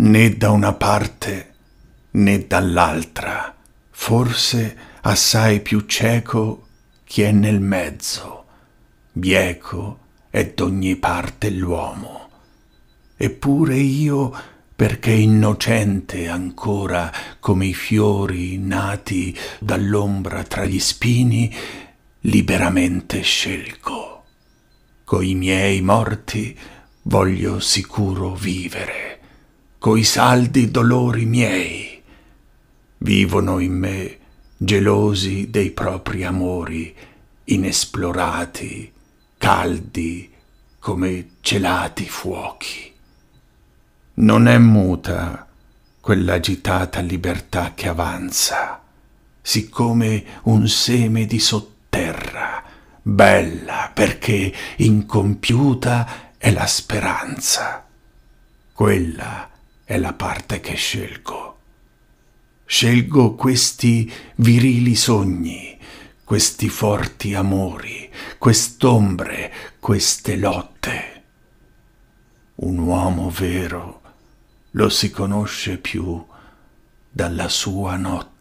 né da una parte né dall'altra, forse assai più cieco chi è nel mezzo, bieco è d'ogni parte l'uomo. Eppure io, perché innocente ancora come i fiori nati dall'ombra tra gli spini, liberamente scelgo. Coi miei morti voglio sicuro vivere coi saldi dolori miei. Vivono in me gelosi dei propri amori, inesplorati, caldi come celati fuochi. Non è muta quell'agitata libertà che avanza, siccome un seme di sotterra, bella perché incompiuta è la speranza. Quella è la parte che scelgo. Scelgo questi virili sogni, questi forti amori, quest'ombre, queste lotte. Un uomo vero lo si conosce più dalla sua notte.